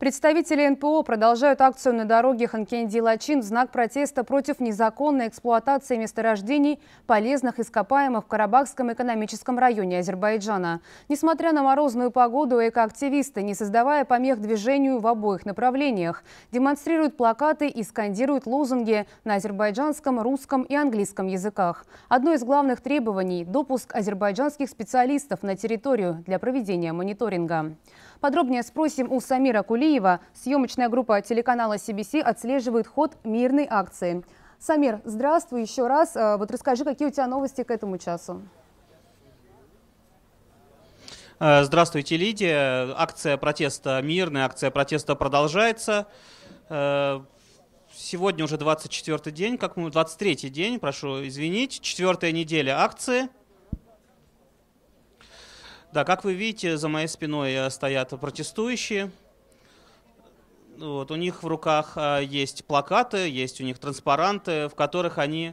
Представители НПО продолжают акцию на дороге Ханкенди-Лачин в знак протеста против незаконной эксплуатации месторождений полезных ископаемых в Карабахском экономическом районе Азербайджана. Несмотря на морозную погоду, экоактивисты, не создавая помех движению в обоих направлениях, демонстрируют плакаты и скандируют лозунги на азербайджанском, русском и английском языках. Одно из главных требований – допуск азербайджанских специалистов на территорию для проведения мониторинга. Подробнее спросим у Самира Кулиева. Съемочная группа телеканала CBC отслеживает ход мирной акции. Самир, здравствуй еще раз. Э, вот расскажи, какие у тебя новости к этому часу. Э, здравствуйте, Лидия. Акция протеста мирная, акция протеста продолжается. Э, сегодня уже 24 день, как мы, 23 день, прошу извинить, четвертая неделя акции – да, как вы видите, за моей спиной э, стоят протестующие. Вот, у них в руках э, есть плакаты, есть у них транспаранты, в которых они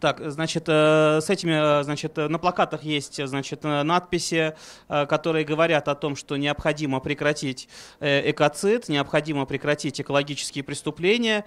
так, значит, э, с этими, э, значит, э, на плакатах есть, значит, надписи, которые говорят о том, что необходимо прекратить экоцид, необходимо прекратить экологические преступления.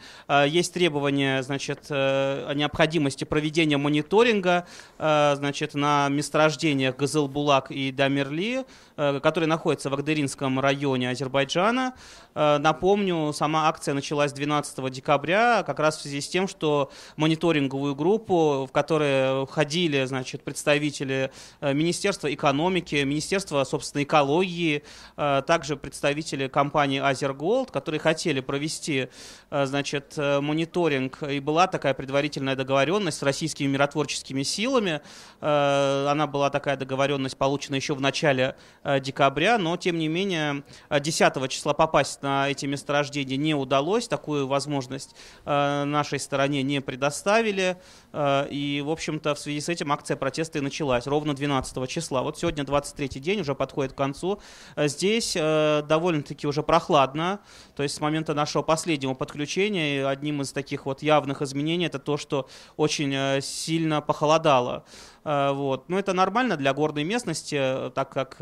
Есть требования, значит, о необходимости проведения мониторинга, значит, на месторождениях Газелбулак и Дамерли, которые находятся в Агдеринском районе Азербайджана. Напомню, сама акция началась 12 декабря, как раз в связи с тем, что мониторинговую группу в которые входили, значит, представители э, Министерства экономики, Министерства, собственно, экологии, э, также представители компании Азерголд, которые хотели провести, э, значит, мониторинг, и была такая предварительная договоренность с российскими миротворческими силами, она была такая договоренность получена еще в начале декабря, но, тем не менее, 10 числа попасть на эти месторождения не удалось, такую возможность нашей стороне не предоставили. Э, и, в общем-то, в связи с этим акция протеста и началась ровно 12 числа. Вот сегодня 23 день, уже подходит к концу. Э, здесь э, довольно-таки уже прохладно. То есть с момента нашего последнего подключения одним из таких вот явных изменений это то, что очень сильно похолодало. Вот. Но это нормально для горной местности, так как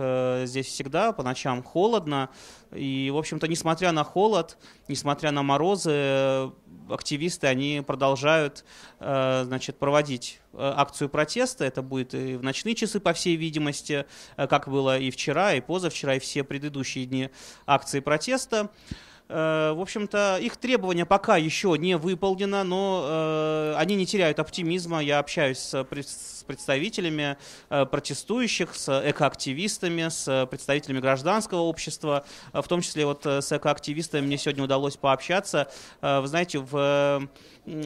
здесь всегда по ночам холодно. И, в общем-то, несмотря на холод, несмотря на морозы, активисты, они продолжают э, значит, проводить э, акцию протеста. Это будет и в ночные часы, по всей видимости, э, как было и вчера, и позавчера, и все предыдущие дни акции протеста. Э, в общем-то, их требования пока еще не выполнено, но э, они не теряют оптимизма. Я общаюсь с представителями э, протестующих, с экоактивистами, с представителями гражданского общества, в том числе вот с экоактивистами мне сегодня удалось пообщаться. Вы знаете, в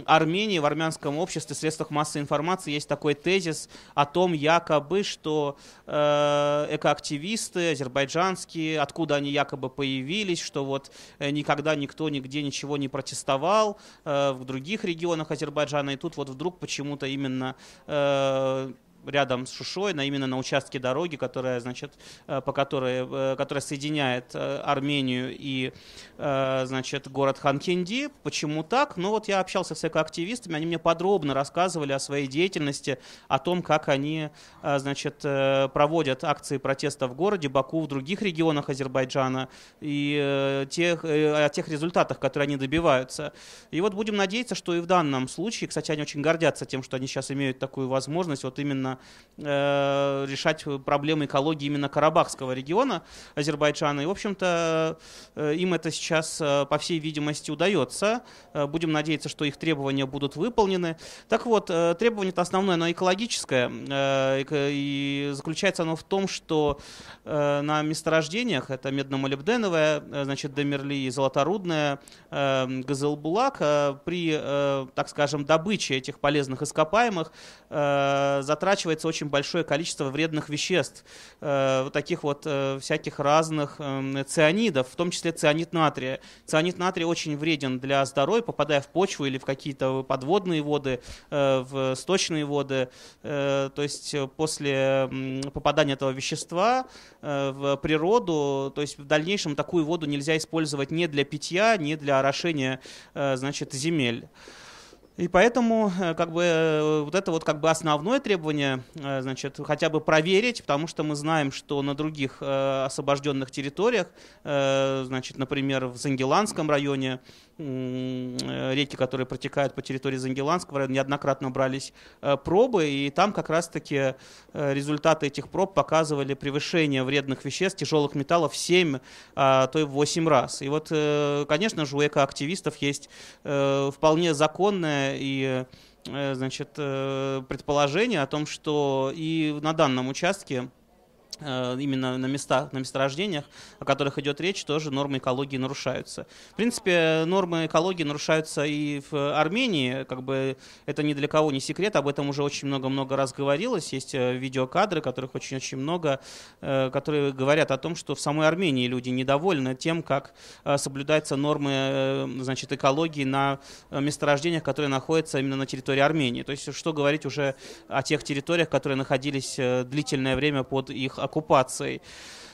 Армении, в армянском обществе, в средствах массовой информации есть такой тезис о том якобы, что экоактивисты азербайджанские, откуда они якобы появились, что вот никогда никто нигде ничего не протестовал э, в других регионах Азербайджана, и тут вот вдруг почему-то именно э, рядом с Шушой, на, именно на участке дороги, которая, значит, э, по которой, э, которая соединяет э, Армению и, значит, город Ханкенди. Почему так? Ну вот я общался с экоактивистами, они мне подробно рассказывали о своей деятельности, о том, как они, значит, проводят акции протеста в городе Баку, в других регионах Азербайджана и тех, о тех результатах, которые они добиваются. И вот будем надеяться, что и в данном случае, кстати, они очень гордятся тем, что они сейчас имеют такую возможность, вот именно э, решать проблемы экологии именно Карабахского региона Азербайджана. И, в общем-то, э, им это сейчас, э, по всей видимости, удается. Э, будем надеяться, что их требования будут выполнены. Так вот, э, требование-то основное, но экологическое. Э, и заключается оно в том, что э, на месторождениях, это медно-молибденовое, э, значит, Демерли и Золоторудное, э, Газелбулак, э, при, э, так скажем, добыче этих полезных ископаемых э, затрачивается вырабатывается очень большое количество вредных веществ, э, вот таких вот э, всяких разных эм, цианидов, в том числе цианид натрия. Цианид натрия очень вреден для здоровья, попадая в почву или в какие-то подводные воды, э, в сточные воды. то есть после попадания этого вещества в природу, то есть в дальнейшем такую воду нельзя использовать ни для питья, ни для орошения значит, земель. И поэтому э, как бы, э, вот это вот как бы основное требование, э, значит, хотя бы проверить, потому что мы знаем, что на других освобожденных территориях, значит, например, в Зангеландском районе, реки, которые протекают по территории Зангеландского района, неоднократно брались пробы, и там как раз-таки результаты этих проб показывали превышение вредных веществ, тяжелых металлов в 7, а, а то и в 8 раз. И вот, конечно же, у экоактивистов есть вполне законная и э, значит, э, предположение о том, что и на данном участке Э, именно на местах, на месторождениях, о которых идет речь, тоже нормы экологии нарушаются. В принципе, нормы экологии нарушаются и в Армении, как бы это ни для кого не секрет, об этом уже очень много-много раз говорилось, есть э, видеокадры, которых очень-очень много, э, которые говорят о том, что в самой Армении люди недовольны тем, как соблюдаются нормы значит, экологии на месторождениях, которые находятся именно на территории Армении. То есть что говорить уже о тех территориях, которые находились длительное время под их оккупацией.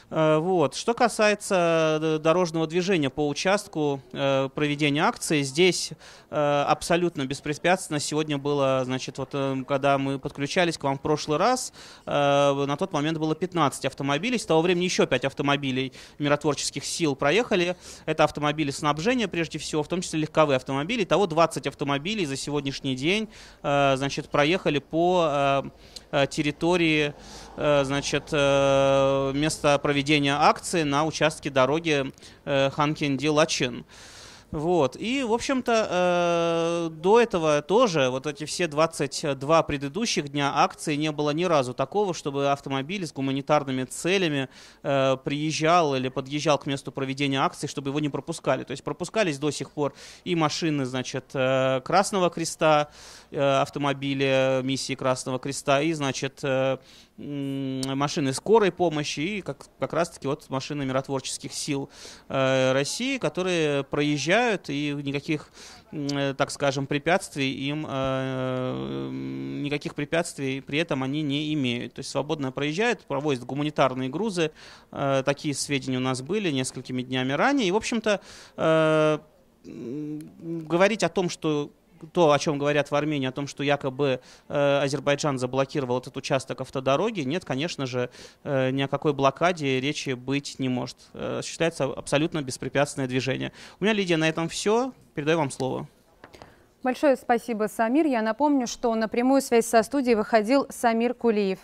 Э, вот. Что касается э, дорожного движения по участку э, проведения акции, здесь абсолютно беспрепятственно сегодня было, значит, вот когда мы подключались к вам в прошлый раз, на тот момент было 15 автомобилей, с того времени еще 5 автомобилей миротворческих сил проехали. Это автомобили снабжения, прежде всего, в том числе легковые автомобили. Того 20 автомобилей за сегодняшний день, значит, проехали по территории, значит, места проведения проведения акции на участке дороги э, Ханкинди лачин Вот. И, в общем-то, э, до этого тоже вот эти все 22 предыдущих дня акции не было ни разу такого, чтобы автомобиль с гуманитарными целями э, приезжал или подъезжал к месту проведения акции, чтобы его не пропускали. То есть пропускались до сих пор и машины, значит, э, Красного Креста, автомобили миссии Красного Креста, и, значит, машины скорой помощи и как, как раз-таки вот машины миротворческих сил э, России, которые проезжают и никаких, э, так скажем, препятствий им, э, никаких препятствий при этом они не имеют. То есть свободно проезжают, провозят гуманитарные грузы, э, такие сведения у нас были несколькими днями ранее. И, в общем-то, э, говорить о том, что то, о чем говорят в Армении, о том, что якобы э, Азербайджан заблокировал этот участок автодороги, нет, конечно же, э, ни о какой блокаде речи быть не может. Э, считается абсолютно беспрепятственное движение. У меня, Лидия, на этом все. Передаю вам слово. Большое спасибо, Самир. Я напомню, что на прямую связь со студией выходил Самир Кулиев.